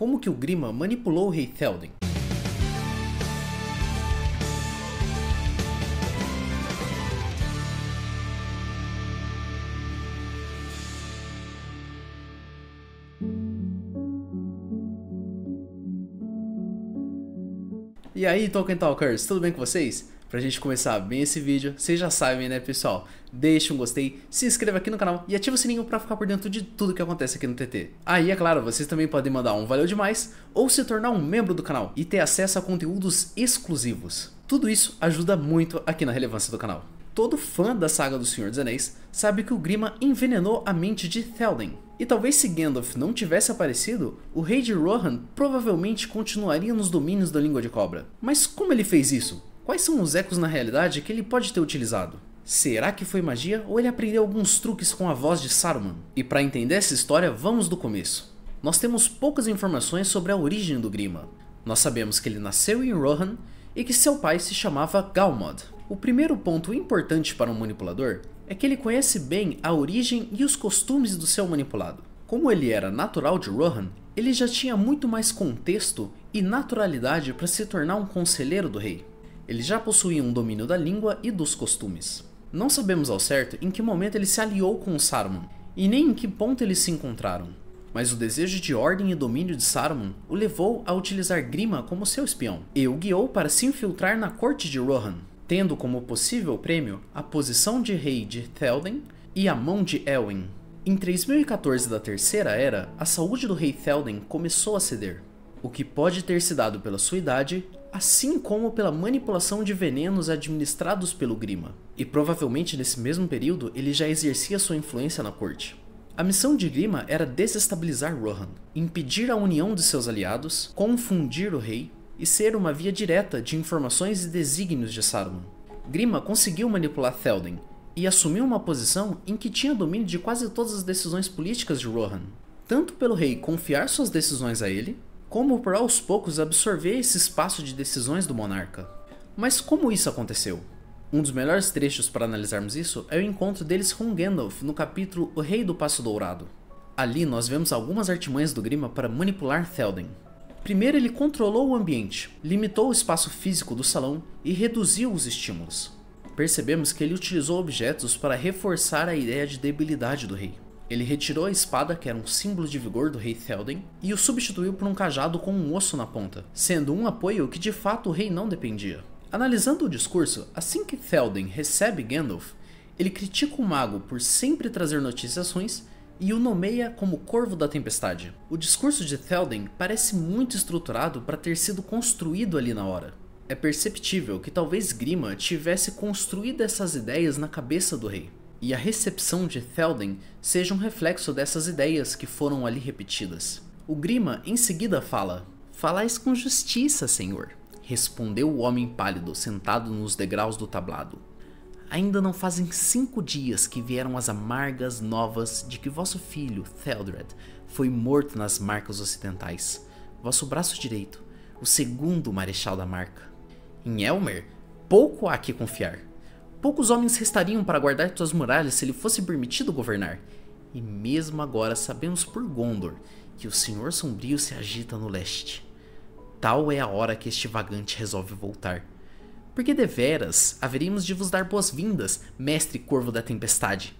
como que o Grima manipulou o rei Théoden. E aí, Tolkien Talkers, tudo bem com vocês? pra gente começar bem esse vídeo, vocês já sabem, né, pessoal? Deixe um gostei, se inscreva aqui no canal e ative o sininho para ficar por dentro de tudo que acontece aqui no TT. Aí, ah, é claro, vocês também podem mandar um valeu demais ou se tornar um membro do canal e ter acesso a conteúdos exclusivos. Tudo isso ajuda muito aqui na relevância do canal. Todo fã da saga do Senhor dos Anéis sabe que o Grima envenenou a mente de Théoden. E talvez se Gandalf não tivesse aparecido, o rei de Rohan provavelmente continuaria nos domínios da Língua de Cobra. Mas como ele fez isso? Quais são os ecos na realidade que ele pode ter utilizado? Será que foi magia ou ele aprendeu alguns truques com a voz de Saruman? E para entender essa história, vamos do começo. Nós temos poucas informações sobre a origem do Grima. Nós sabemos que ele nasceu em Rohan e que seu pai se chamava Galmod. O primeiro ponto importante para um manipulador é que ele conhece bem a origem e os costumes do seu manipulado. Como ele era natural de Rohan, ele já tinha muito mais contexto e naturalidade para se tornar um conselheiro do rei. Eles já possuíam um domínio da língua e dos costumes. Não sabemos ao certo em que momento ele se aliou com Saruman, e nem em que ponto eles se encontraram. Mas o desejo de ordem e domínio de Saruman o levou a utilizar Grima como seu espião, e o guiou para se infiltrar na corte de Rohan, tendo como possível prêmio a posição de rei de Théoden e a mão de Elwin. Em 3014 da Terceira Era, a saúde do rei Théoden começou a ceder, o que pode ter se dado pela sua idade assim como pela manipulação de venenos administrados pelo Grima, e provavelmente nesse mesmo período ele já exercia sua influência na corte. A missão de Grima era desestabilizar Rohan, impedir a união de seus aliados, confundir o rei e ser uma via direta de informações e desígnios de Saruman. Grima conseguiu manipular Théoden e assumiu uma posição em que tinha domínio de quase todas as decisões políticas de Rohan, tanto pelo rei confiar suas decisões a ele, como por aos poucos absorver esse espaço de decisões do monarca. Mas como isso aconteceu? Um dos melhores trechos para analisarmos isso é o encontro deles com Gandalf no capítulo O Rei do Passo Dourado. Ali nós vemos algumas artimanhas do Grima para manipular Théoden. Primeiro ele controlou o ambiente, limitou o espaço físico do salão e reduziu os estímulos. Percebemos que ele utilizou objetos para reforçar a ideia de debilidade do rei. Ele retirou a espada, que era um símbolo de vigor do rei Théoden, e o substituiu por um cajado com um osso na ponta, sendo um apoio que de fato o rei não dependia. Analisando o discurso, assim que Théoden recebe Gandalf, ele critica o mago por sempre trazer notícias ruins e o nomeia como Corvo da Tempestade. O discurso de Théoden parece muito estruturado para ter sido construído ali na hora. É perceptível que talvez Grima tivesse construído essas ideias na cabeça do rei e a recepção de Felden seja um reflexo dessas ideias que foram ali repetidas. O Grima em seguida fala: Falais com justiça, senhor, respondeu o homem pálido sentado nos degraus do tablado. Ainda não fazem cinco dias que vieram as amargas novas de que vosso filho, Theldred, foi morto nas marcas ocidentais. Vosso braço direito, o segundo marechal da marca. Em Elmer, pouco há que confiar. Poucos homens restariam para guardar suas muralhas se lhe fosse permitido governar. E mesmo agora sabemos por Gondor que o Senhor Sombrio se agita no leste. Tal é a hora que este vagante resolve voltar. Porque deveras haveríamos de vos dar boas-vindas, mestre corvo da tempestade.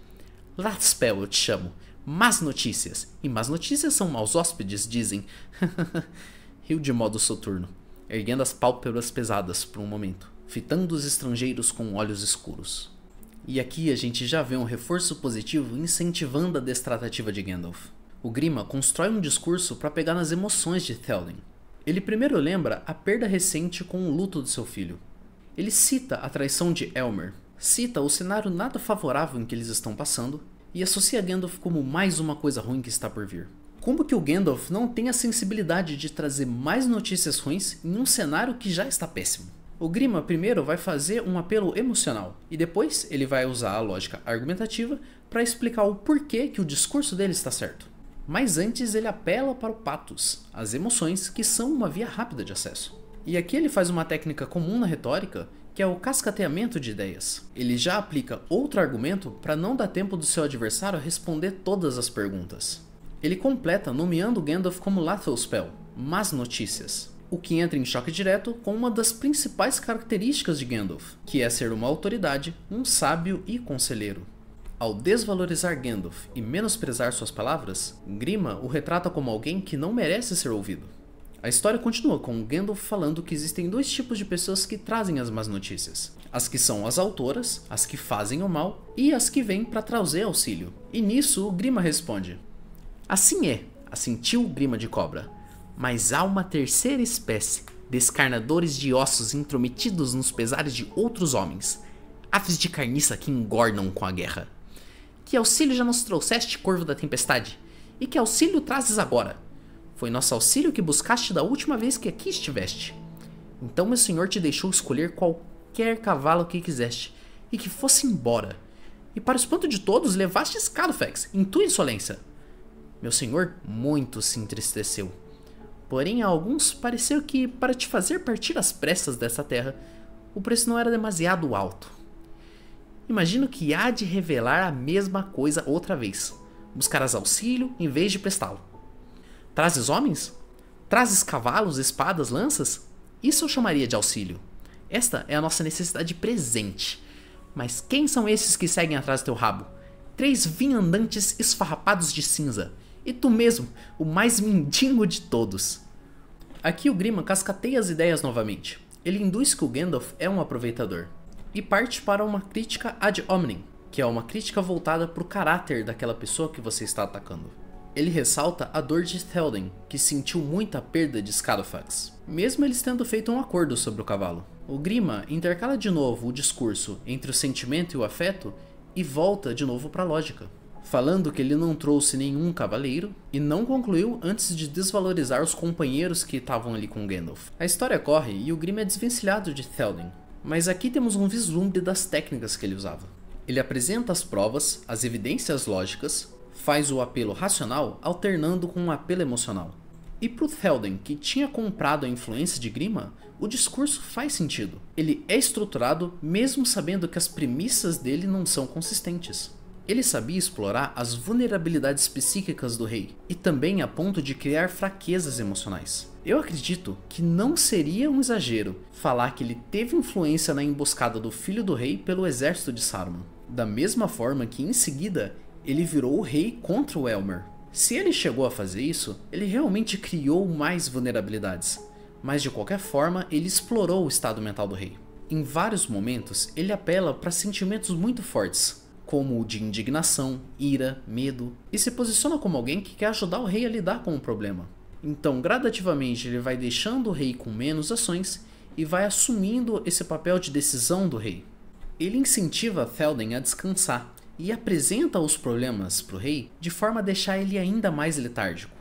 Latspel eu te chamo. Más notícias. E más notícias são maus hóspedes, dizem. Riu de modo soturno, erguendo as pálpebras pesadas por um momento fitando os estrangeiros com olhos escuros. E aqui a gente já vê um reforço positivo incentivando a destratativa de Gandalf. O Grima constrói um discurso para pegar nas emoções de Théoden. Ele primeiro lembra a perda recente com o luto do seu filho. Ele cita a traição de Elmer, cita o cenário nada favorável em que eles estão passando e associa Gandalf como mais uma coisa ruim que está por vir. Como que o Gandalf não tem a sensibilidade de trazer mais notícias ruins em um cenário que já está péssimo? O Grima primeiro vai fazer um apelo emocional e depois ele vai usar a lógica argumentativa para explicar o porquê que o discurso dele está certo. Mas antes ele apela para o patos, as emoções que são uma via rápida de acesso. E aqui ele faz uma técnica comum na retórica, que é o cascateamento de ideias. Ele já aplica outro argumento para não dar tempo do seu adversário responder todas as perguntas. Ele completa nomeando Gandalf como Lathel más notícias o que entra em choque direto com uma das principais características de Gandalf, que é ser uma autoridade, um sábio e conselheiro. Ao desvalorizar Gandalf e menosprezar suas palavras, Grima o retrata como alguém que não merece ser ouvido. A história continua com Gandalf falando que existem dois tipos de pessoas que trazem as más notícias: as que são as autoras, as que fazem o mal, e as que vêm para trazer auxílio. E nisso Grima responde: Assim é, assentiu Grima de Cobra. Mas há uma terceira espécie, descarnadores de ossos intrometidos nos pesares de outros homens, aves de carniça que engordam com a guerra. Que auxílio já nos trouxeste, corvo da tempestade? E que auxílio trazes agora? Foi nosso auxílio que buscaste da última vez que aqui estiveste. Então meu senhor te deixou escolher qualquer cavalo que quiseste, e que fosse embora. E para o espanto de todos, levaste Scalfax, em tua insolência. Meu senhor muito se entristeceu Porém, a alguns pareceu que, para te fazer partir às pressas dessa terra, o preço não era demasiado alto. Imagino que há de revelar a mesma coisa outra vez. Buscarás auxílio em vez de prestá-lo. Trazes homens? Trazes cavalos, espadas, lanças? Isso eu chamaria de auxílio. Esta é a nossa necessidade presente. Mas quem são esses que seguem atrás do teu rabo? Três vinhandantes esfarrapados de cinza. E tu mesmo, o mais mendigo de todos. Aqui o Grima cascateia as ideias novamente. Ele induz que o Gandalf é um aproveitador. E parte para uma crítica ad hominem, que é uma crítica voltada para o caráter daquela pessoa que você está atacando. Ele ressalta a dor de Théoden, que sentiu muita perda de Scadofax, mesmo eles tendo feito um acordo sobre o cavalo. O Grima intercala de novo o discurso entre o sentimento e o afeto e volta de novo para a lógica falando que ele não trouxe nenhum cavaleiro e não concluiu antes de desvalorizar os companheiros que estavam ali com Gandalf. A história corre e o Grimm é desvencilhado de Théoden, mas aqui temos um vislumbre das técnicas que ele usava. Ele apresenta as provas, as evidências lógicas, faz o apelo racional alternando com um apelo emocional. E para o Théoden, que tinha comprado a influência de Grima, o discurso faz sentido. Ele é estruturado mesmo sabendo que as premissas dele não são consistentes. Ele sabia explorar as vulnerabilidades psíquicas do rei e também a ponto de criar fraquezas emocionais. Eu acredito que não seria um exagero falar que ele teve influência na emboscada do filho do rei pelo exército de Saruman, da mesma forma que em seguida ele virou o rei contra o Elmer. Se ele chegou a fazer isso, ele realmente criou mais vulnerabilidades, mas de qualquer forma ele explorou o estado mental do rei. Em vários momentos, ele apela para sentimentos muito fortes, como o de indignação, ira, medo, e se posiciona como alguém que quer ajudar o rei a lidar com o problema. Então, gradativamente, ele vai deixando o rei com menos ações e vai assumindo esse papel de decisão do rei. Ele incentiva Felden a descansar e apresenta os problemas para o rei de forma a deixar ele ainda mais letárgico,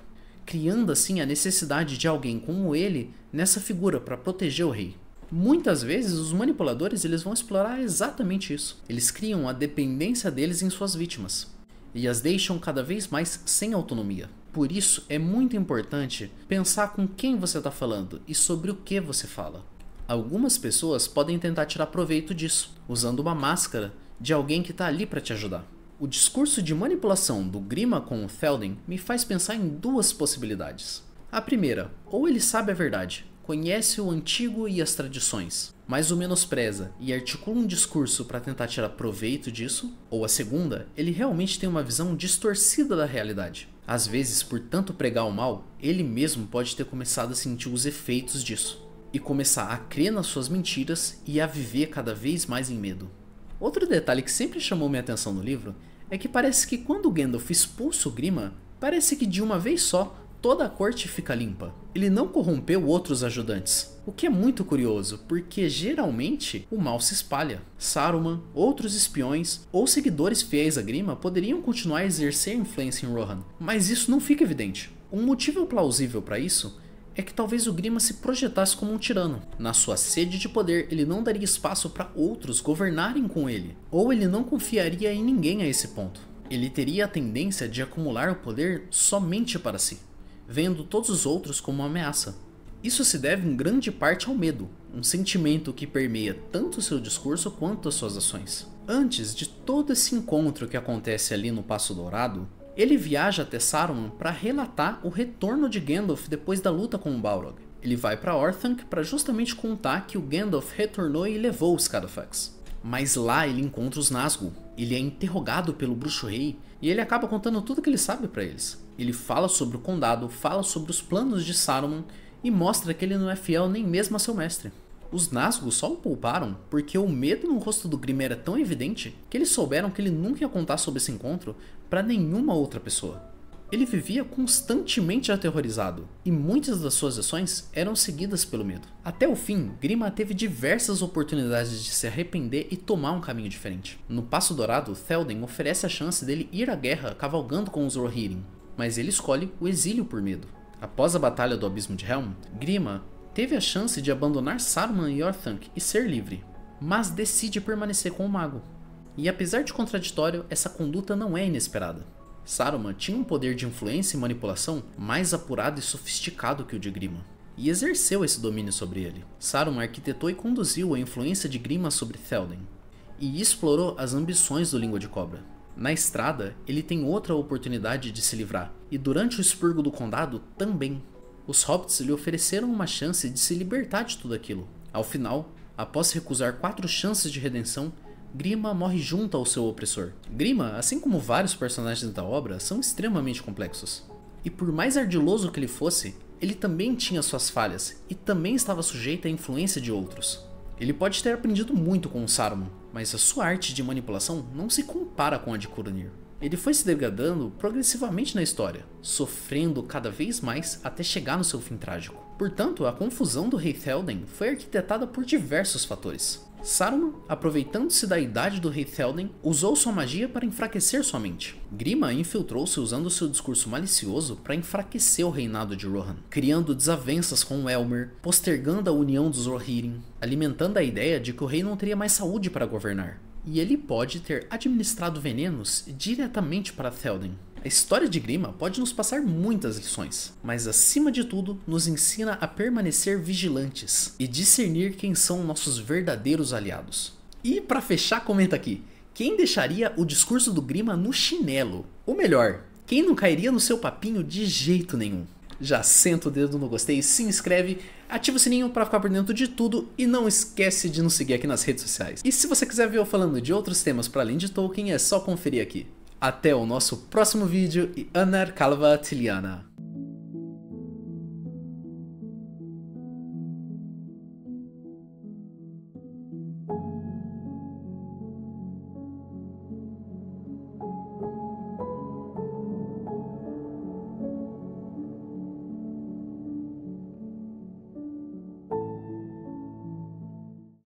criando assim a necessidade de alguém como ele nessa figura para proteger o rei. Muitas vezes os manipuladores eles vão explorar exatamente isso. Eles criam a dependência deles em suas vítimas e as deixam cada vez mais sem autonomia. Por isso é muito importante pensar com quem você está falando e sobre o que você fala. Algumas pessoas podem tentar tirar proveito disso, usando uma máscara de alguém que está ali para te ajudar. O discurso de manipulação do Grima com o Felden me faz pensar em duas possibilidades. A primeira, ou ele sabe a verdade, conhece o antigo e as tradições, mas o menospreza e articula um discurso para tentar tirar proveito disso, ou a segunda, ele realmente tem uma visão distorcida da realidade. Às vezes, por tanto pregar o mal, ele mesmo pode ter começado a sentir os efeitos disso e começar a crer nas suas mentiras e a viver cada vez mais em medo. Outro detalhe que sempre chamou minha atenção no livro é que parece que quando Gandalf expulsa o Grima, parece que de uma vez só toda a corte fica limpa. Ele não corrompeu outros ajudantes, o que é muito curioso, porque geralmente o mal se espalha. Saruman, outros espiões ou seguidores fiéis a Grima poderiam continuar a exercer influência em Rohan, mas isso não fica evidente. Um motivo plausível para isso é que talvez o Grima se projetasse como um tirano. Na sua sede de poder, ele não daria espaço para outros governarem com ele, ou ele não confiaria em ninguém a esse ponto. Ele teria a tendência de acumular o poder somente para si vendo todos os outros como uma ameaça. Isso se deve em grande parte ao medo, um sentimento que permeia tanto seu discurso quanto as suas ações. Antes de todo esse encontro que acontece ali no Passo Dourado, ele viaja até Saruman para relatar o retorno de Gandalf depois da luta com o Balrog. Ele vai para Orthanc para justamente contar que o Gandalf retornou e levou os Cadafax. Mas lá ele encontra os Nazgûl, ele é interrogado pelo Bruxo Rei e ele acaba contando tudo que ele sabe para eles. Ele fala sobre o condado, fala sobre os planos de Saruman e mostra que ele não é fiel nem mesmo a seu mestre. Os Nazgûl só o pouparam porque o medo no rosto do Grimm era tão evidente que eles souberam que ele nunca ia contar sobre esse encontro para nenhuma outra pessoa. Ele vivia constantemente aterrorizado, e muitas das suas ações eram seguidas pelo medo. Até o fim, Grima teve diversas oportunidades de se arrepender e tomar um caminho diferente. No Passo Dourado, Théoden oferece a chance dele ir à guerra cavalgando com os Rohirrim, mas ele escolhe o exílio por medo. Após a Batalha do Abismo de Helm, Grima teve a chance de abandonar Saruman e Orthanc e ser livre, mas decide permanecer com o mago. E apesar de contraditório, essa conduta não é inesperada. Saruman tinha um poder de influência e manipulação mais apurado e sofisticado que o de Grima, e exerceu esse domínio sobre ele. Saruman arquitetou e conduziu a influência de Grima sobre Théoden, e explorou as ambições do Língua de Cobra, na estrada, ele tem outra oportunidade de se livrar, e durante o expurgo do condado também. Os hobbits lhe ofereceram uma chance de se libertar de tudo aquilo. Ao final, após recusar quatro chances de redenção, Grima morre junto ao seu opressor. Grima, assim como vários personagens da obra, são extremamente complexos. E por mais ardiloso que ele fosse, ele também tinha suas falhas e também estava sujeito à influência de outros. Ele pode ter aprendido muito com o Saruman, mas a sua arte de manipulação não se compara com a de Kuronir. Ele foi se degradando progressivamente na história, sofrendo cada vez mais até chegar no seu fim trágico. Portanto, a confusão do rei Théoden foi arquitetada por diversos fatores. Saruman, aproveitando-se da idade do rei Théoden, usou sua magia para enfraquecer sua mente. Grima infiltrou-se usando seu discurso malicioso para enfraquecer o reinado de Rohan, criando desavenças com Elmer, postergando a união dos Rohirrim, alimentando a ideia de que o rei não teria mais saúde para governar. E ele pode ter administrado venenos diretamente para Théoden, a história de Grima pode nos passar muitas lições, mas acima de tudo nos ensina a permanecer vigilantes e discernir quem são nossos verdadeiros aliados. E para fechar, comenta aqui: quem deixaria o discurso do Grima no chinelo? Ou melhor, quem não cairia no seu papinho de jeito nenhum? Já senta o dedo no gostei, se inscreve, ativa o sininho para ficar por dentro de tudo e não esquece de nos seguir aqui nas redes sociais. E se você quiser ver eu falando de outros temas para além de Tolkien, é só conferir aqui. Até o nosso próximo vídeo e Anar Kalva Tiliana.